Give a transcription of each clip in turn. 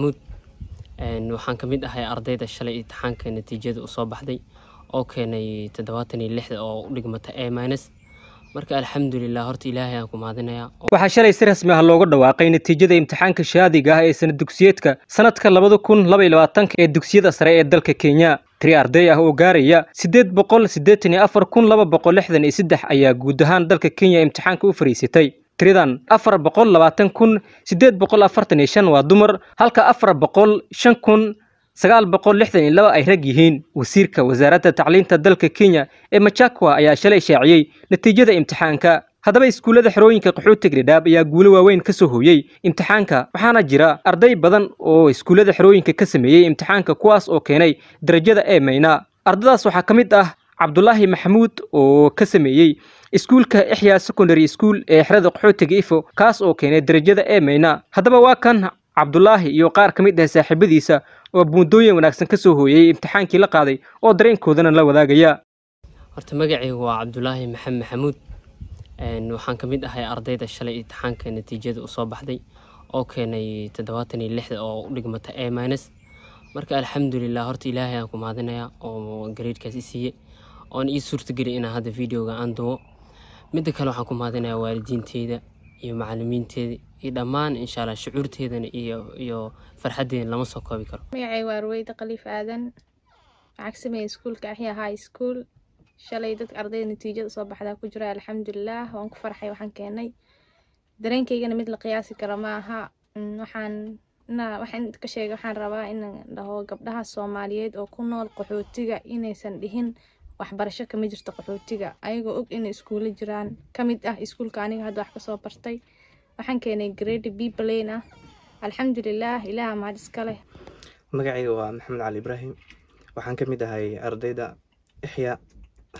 maxmuud waxaan kamid ahay ardayda shalay intixaanka natiijada usoo baxday oo keenay toddobaatan iyo lixda oo u dhigmata e minus marka alxamdulilah horta ilaahay aan ku mahadinayaa waxaa shalay si rasmi ah looga dhawaaqay natiijada imtixaanka shaadiga ah ee sana dugsiyeedka sanadka labada kun laba iyo labaatanka ee dugsiyada sare ee dalka kenya tiri arday ah oo gaaraya siddeed boqol siddeetan iyo afar kun laba boqol lixdan iyo saddex ayaa guud ahaan dalka kenya imtixaanka u fariisatay tiradan afar boqol labaatan kun sideed boqol afartan iyo shan waa dumar halka afar boqol shan kun sagaal boqol lixdan iyo laba ay rag yihiin wasiirka wasaaradda tacliinta dalka kenya ee machakwa ayaa shalay shaaciyey natiijada imtixaanka haddaba iskuullada xerooyinka qaxooti gredhaab ayaa guulo waaweyn ka soo hooyey imtixaanka waxaana jira arday badan oo iskuullada xerooyinka ka sameeyey imtixaanka kuwaas oo keenay darajada ee mayna ardadaas waxaa ka mid ah cabdulaahi maxamuud oo ka sameeyey iskuulka ixyaa secondary school ee xerada qaxootiga ifo kaas oo keenay derajada ee mayna haddaba waa kan cabdulaahi iyo qaar ka mid ah saaxiibadiisa oo buundooyin wanaagsan ka soo hooyey imtixaankii la qaaday oo dareenkoodana la wadaagaya horta magacaygu waa cabdulaahi maxamed maxamuud waxaan ka mid ahay ardayda shalay imtixaanka natiijada usoo baxday oo keenay toddobaatan iyo lixda oo u dhigmata a minus marka alxamdulilah horta ilaahay aan ku mahadinayaa oo gareedkaas i siiyey oon ii suurtageli inaa hadda videoga aan dubo midda kale waxaan ku mahadinayaa waalidiinteyda iyo macalimiinteeda iyo dhammaan insha allah shucuurteedana iyo iyo farxaddeena lama soo koobi karo magacay waa ruweyda khaliif aadan acagsameeye iskuulka axya high school shalay dadka ardayda natiijada soo baxdaa ku jira alxamdulilaah waan ku farxay waxaan keenay dareenkaygana mid la qiyaasi karo ma aha mm, waxaan waxaan ka sheegay waxaan rabaa inaan dhaho gabdhaha soomaaliyeed oo ku nool qaxootiga inaysan dhihin waxbarasho kama jirto qaxootiga ayagoo og inay iskuulo jiraan ka mid ah iskuulka aniga hadda wax kasoo bartay waxaan keenay grade b plain ah alxamdulilaah ilaaha mahad iska leh magacayga waa maxamed cali ibraahim waxaan ka mid ahay ardayda ixya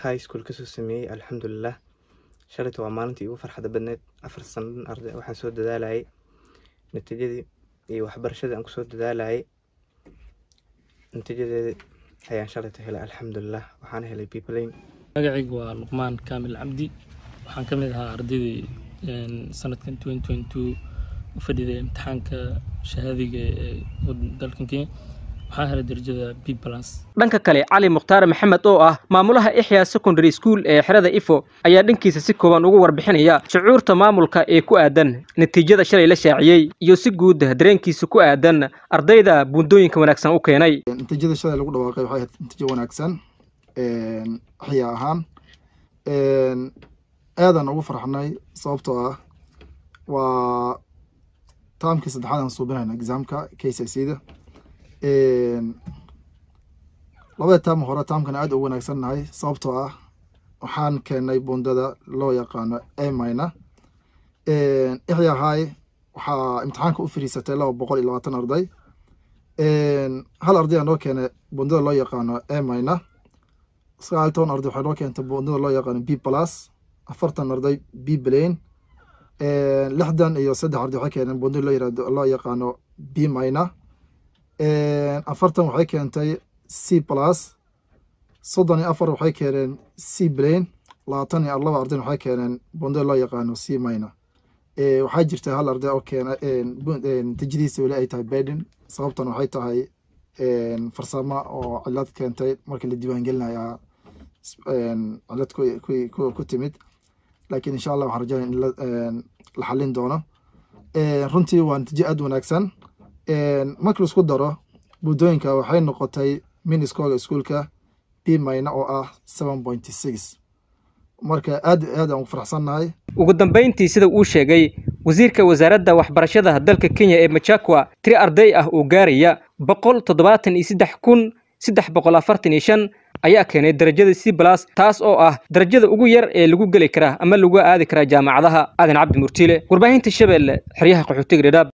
high school kasoo sameeyey alxamdulilah shalayta waa maalintii ugu farxada badneyd afar sanadan arday waxaan soo dadaalayay natiijadii iyo waxbarashadii aan kusoo dadaalayay natiijadeedii ayaan shalayta helay alxamdulilah waxaan helay biblin magacaygu waa luqmaan kaamil cabdi waxaan ka mid ahaa ardaydii sanadkan u fadhiday imtixaanka shahaadiga ee dalkan kenya dhanka kale cali mukhtaar maxamed oo ah maamulaha ixya secondary school ee xerada ifo ayaa dhankiisa si kooban ugu warbixinaya shucuurta maamulka ee ku aadan natiijada shalay la shaaciyey iyo si guud dareenkiisa ku aadan ardayda buundooyinka wanaagsan u keenay natiijada shalay lagu dhawaaqay waxay ahayd natiijo wanaagsan axya ahaan aadan ugu farxnay sababtoo ah waa taamkii saddexaad aan suubinayna exaamka k da labada taam hore taamkan aada u wanaagsannahay sababtoo ah waxaan keenay bundada loo yaqaano emina ahaay waxaa imtixaanka u fariisatay laba boqol iyo labaatan arday hal ardaya noo keenay bundada loo yaqaano emina sagaal toban arday waxaa noo keentay bundada loo yaqaano b plus afartan arday b blain lixdan iyo saddex arday waxay keeneen bundada loo yaqaano b mina afartan waxay keentay c plus soddon iyo afar waxay keeneen c blain labaatan iyo laba ardayn waxay keeneen bondeel loo yaqaano c minor waxaa jirta hal arday oo keena natiijadiisa weli ay tahay baden sababtan waxay tahay farsamo oo cilad keentay markii la diiwaangelinayaa cilad ku timid laakiin insha allah waxaan rajaynaya in la xalin doono runtii waa natiijo aada wanaagsan markii laisku daro buddooyinka waxay noqotay miniskooga iskuolka b mayna oo ah seven pointy six marka aad iyo aad aan u faraxsannahay ugu dambeyntii sida uu sheegay wasiirka wasaaradda waxbarashada dalka kenya ee machakwa tiri arday ah oo gaaraya boqol toddobaatan iyo saddex kun saddex boqol afartan iyo shan ayaa keenay darajada c balas taas oo ah darajada ugu yar ee lagu geli karaa ama lagu aadi karaa jaamacadaha aadan cabdi murtiile warbaahinta shabeelle xeryaha qaxootiga dhadhaab